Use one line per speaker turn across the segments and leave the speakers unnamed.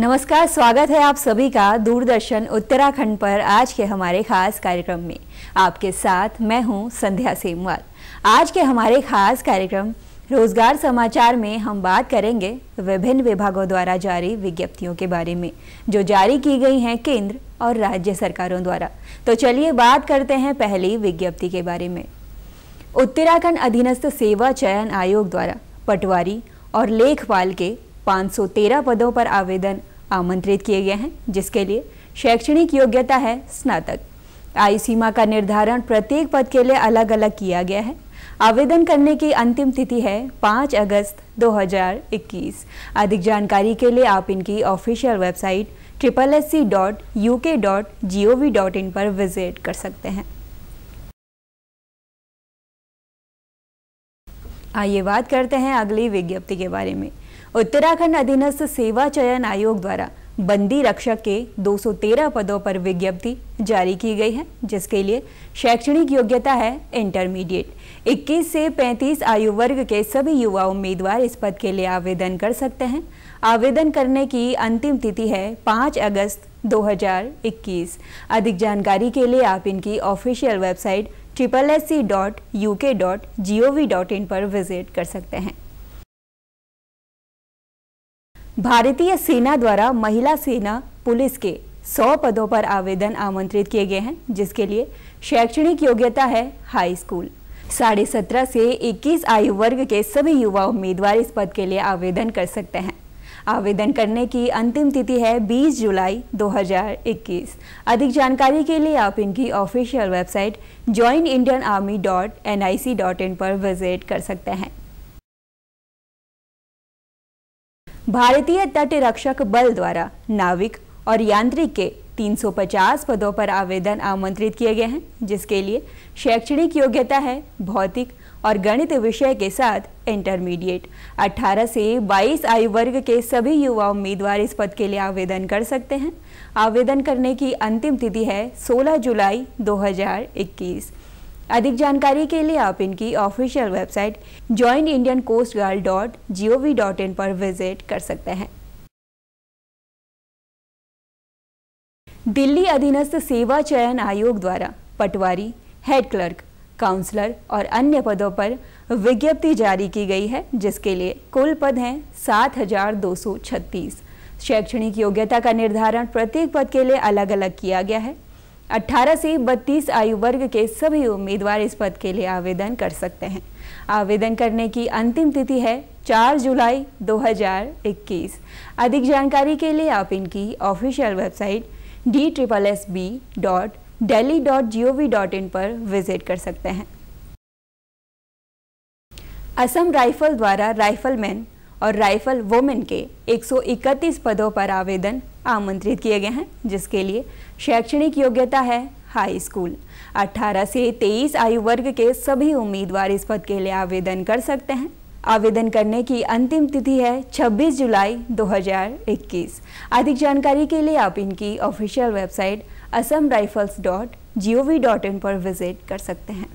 नमस्कार स्वागत है आप सभी का दूरदर्शन उत्तराखंड पर आज के हमारे खास कार्यक्रम में आपके साथ मैं हूं संध्या सेमवाल आज के हमारे खास कार्यक्रम रोजगार समाचार में हम बात करेंगे विभिन्न विभागों द्वारा जारी विज्ञप्तियों के बारे में जो जारी की गई हैं केंद्र और राज्य सरकारों द्वारा तो चलिए बात करते हैं पहली विज्ञप्ति के बारे में उत्तराखंड अधीनस्थ सेवा चयन आयोग द्वारा पटवारी और लेखपाल के 513 पदों पर आवेदन आमंत्रित किए गए हैं जिसके लिए शैक्षणिक योग्यता है स्नातक आयु सीमा का निर्धारण प्रत्येक पद के लिए अलग अलग किया गया है आवेदन करने की अंतिम तिथि है 5 अगस्त 2021। अधिक जानकारी के लिए आप इनकी official website triple S C dot U K dot G O V dot in पर विजिट कर सकते हैं आइए बात करते हैं अगली विज्ञप्ति के बारे में उत्तराखंड अधीनस्थ सेवा चयन आयोग द्वारा बंदी रक्षक के 213 पदों पर विज्ञप्ति जारी की गई है जिसके लिए शैक्षणिक योग्यता है इंटरमीडिएट 21 से 35 आयु वर्ग के सभी युवा उम्मीदवार इस पद के लिए आवेदन कर सकते हैं आवेदन करने की अंतिम तिथि है 5 अगस्त 2021 अधिक जानकारी के लिए आप इनकी official website triple S C dot dot G O V dot in पर विजिट कर सकते हैं भारतीय सेना द्वारा महिला सेना पुलिस के 100 पदों पर आवेदन आमंत्रित किए गए हैं जिसके लिए शैक्षणिक योग्यता है हाई स्कूल साढ़े सत्रह से 21 आयु वर्ग के सभी युवा उम्मीदवार इस पद के लिए आवेदन कर सकते हैं आवेदन करने की अंतिम तिथि है 20 जुलाई 2021। अधिक जानकारी के लिए आप इनकी official website join Indian army dot N I C dot in पर विजिट कर सकते हैं भारतीय तटरक्षक बल द्वारा नाविक और यांत्रिक के 350 पदों पर आवेदन आमंत्रित किए गए हैं जिसके लिए शैक्षणिक योग्यता है भौतिक और गणित विषय के साथ इंटरमीडिएट 18 से 22 आयु वर्ग के सभी युवा उम्मीदवार इस पद के लिए आवेदन कर सकते हैं आवेदन करने की अंतिम तिथि है 16 जुलाई 2021 अधिक जानकारी के लिए आप इनकी official website join Indian coast guard dot G O V dot in पर विजिट कर सकते हैं दिल्ली अधीनस्थ सेवा चयन आयोग द्वारा पटवारी हेड क्लर्क काउंसलर और अन्य पदों पर विज्ञप्ति जारी की गई है जिसके लिए कुल पद हैं 7,236 शैक्षणिक योग्यता का निर्धारण प्रत्येक पद के लिए अलग अलग किया गया है 18 से 32 आयु वर्ग के सभी उम्मीदवार इस पद के लिए आवेदन कर सकते हैं आवेदन करने की अंतिम तिथि है 4 जुलाई 2021 अधिक जानकारी के लिए आप इनकी official website D triple S B dot Delhi dot G O V dot in पर विजिट कर सकते हैं असम राइफल द्वारा राइफलमैन और राइफल वोमेन के 131 पदों पर आवेदन आमंत्रित किए गए हैं जिसके लिए शैक्षणिक योग्यता है हाई स्कूल 18 से 23 आयु वर्ग के सभी उम्मीदवार इस पद के लिए आवेदन कर सकते हैं आवेदन करने की अंतिम तिथि है 26 जुलाई 2021। अधिक जानकारी के लिए आप इनकी official website Assam rifles dot G O V dot in पर विजिट कर सकते हैं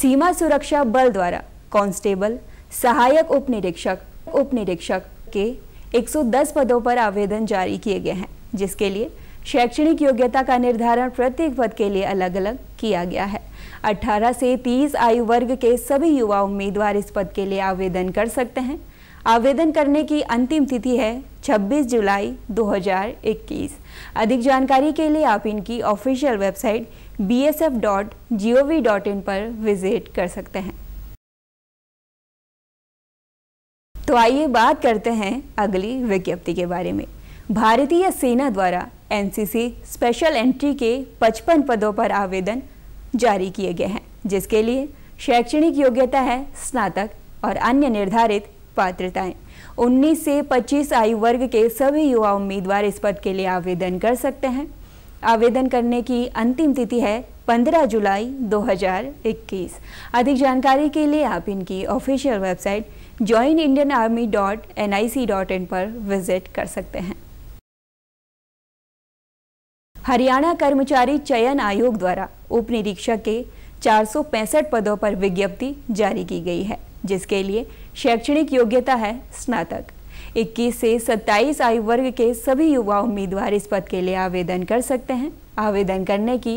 सीमा सुरक्षा बल द्वारा कांस्टेबल सहायक उप निरीक्षक उप निरीक्षक के 110 पदों पर आवेदन जारी किए गए हैं जिसके लिए शैक्षणिक योग्यता का निर्धारण प्रत्येक पद के लिए अलग अलग किया गया है 18 से 30 आयु वर्ग के सभी युवा उम्मीदवार इस पद के लिए आवेदन कर सकते हैं आवेदन करने की अंतिम तिथि है 26 जुलाई 2021। अधिक जानकारी के लिए आप इनकी ऑफिशियल वेबसाइट bsf.gov.in पर विजिट कर सकते हैं तो आइए बात करते हैं अगली विज्ञप्ति के बारे में भारतीय सेना द्वारा एनसीसी स्पेशल एंट्री के 55 पदों पर आवेदन जारी किए गए हैं जिसके लिए शैक्षणिक योग्यता है स्नातक और अन्य निर्धारित पात्रताएं 19 से 25 आयु वर्ग के सभी युवा उम्मीदवार इस पद के लिए आवेदन कर सकते हैं आवेदन करने की अंतिम तिथि है 15 जुलाई 2021 अधिक जानकारी के लिए आप इनकी official website join Indian army dot N I C dot in पर विजिट कर सकते हैं हरियाणा कर्मचारी चयन आयोग द्वारा उप निरीक्षक के पैंसठ पदों पर विज्ञप्ति जारी की गई है जिसके लिए शैक्षणिक योग्यता है स्नातक 21 से 27 आयु वर्ग के सभी युवा उम्मीदवार इस पद के लिए आवेदन कर सकते हैं आवेदन करने की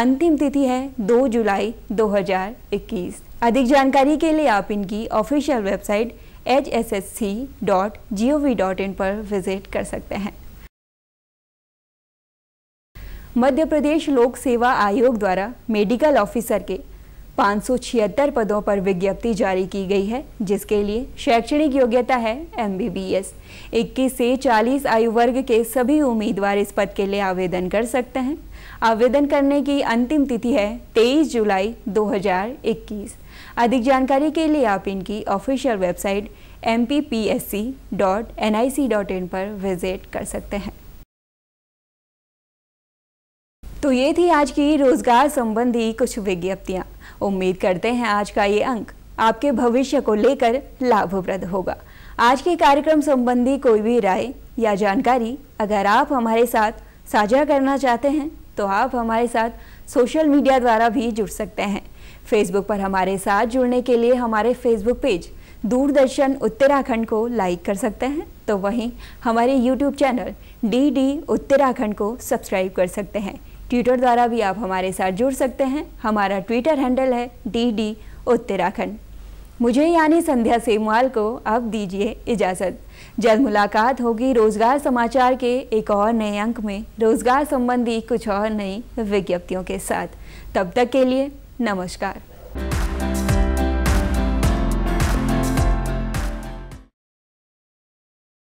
अंतिम तिथि है 2 जुलाई 2021। अधिक जानकारी के लिए आप इनकी ऑफिशियल वेबसाइट hssc.gov.in पर विजिट कर सकते हैं मध्य प्रदेश लोक सेवा आयोग द्वारा मेडिकल ऑफिसर के पाँच पदों पर विज्ञप्ति जारी की गई है जिसके लिए शैक्षणिक योग्यता है एम 21 से 40 आयु वर्ग के सभी उम्मीदवार इस पद के लिए आवेदन कर सकते हैं आवेदन करने की अंतिम तिथि है 23 जुलाई 2021 अधिक जानकारी के लिए आप इनकी ऑफिशियल वेबसाइट एम पर विजिट कर सकते हैं तो ये थी आज की रोजगार संबंधी कुछ विज्ञप्तियाँ उम्मीद करते हैं आज का ये अंक आपके भविष्य को लेकर लाभप्रद होगा आज के कार्यक्रम संबंधी कोई भी राय या जानकारी अगर आप हमारे साथ साझा करना चाहते हैं तो आप हमारे साथ सोशल मीडिया द्वारा भी जुड़ सकते हैं फेसबुक पर हमारे साथ जुड़ने के लिए हमारे फेसबुक पेज दूरदर्शन उत्तराखंड को लाइक कर सकते हैं तो वहीं हमारे YouTube channel D D Uttarakhand को सब्सक्राइब कर सकते हैं ट्विटर द्वारा भी आप हमारे साथ जुड़ सकते हैं हमारा ट्विटर हैंडल है डी डी उत्तराखंड मुझे यानी संध्या सेमवाल को अब दीजिए इजाज़त जल्द मुलाकात होगी रोजगार समाचार के एक और नए अंक में रोजगार संबंधी कुछ और नई विज्ञप्तियों के साथ तब तक के लिए नमस्कार